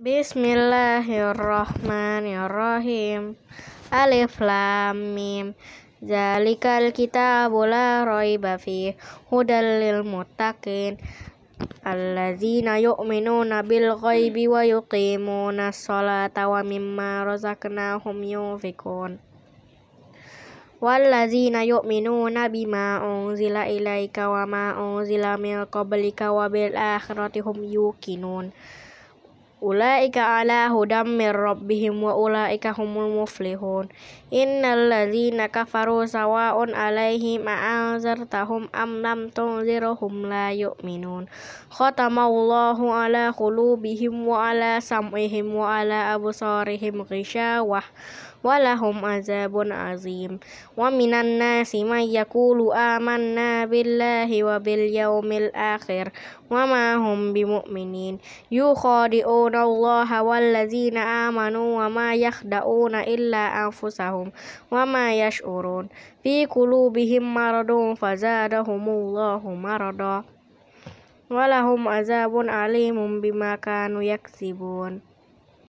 Bismillahirrahmanirrahim. Alif lam mim. Zalikal kita bola roi bafi hudal lil muttaqin. Allazina yu'minu nabil ghaibi wa yuqimu nasolata wa mimma razaqnahum yunfikun. Wallazina yu'minuna bima unzila ilaika wa ma unzila min qablika wa bil akhiratihum أولئك على هدى من ربهم وأولئك هم المفلحون إن الذين كفروا سواء عليهم أأنذرتهم أم لم تنذرهم لا يؤمنون ختم الله على قلوبهم وعلى سمعهم وعلى أبصارهم غشاوة ولهم عذاب عظيم ومن الناس من يقول آمنا بالله وباليوم الآخر وما هم بمؤمنين يخادعون يخدعون الله والذين آمنوا وما يخدعون إلا أنفسهم وما يشعرون في قلوبهم مرض فزادهم الله مرضا ولهم عذاب أليم بما كانوا يكسبون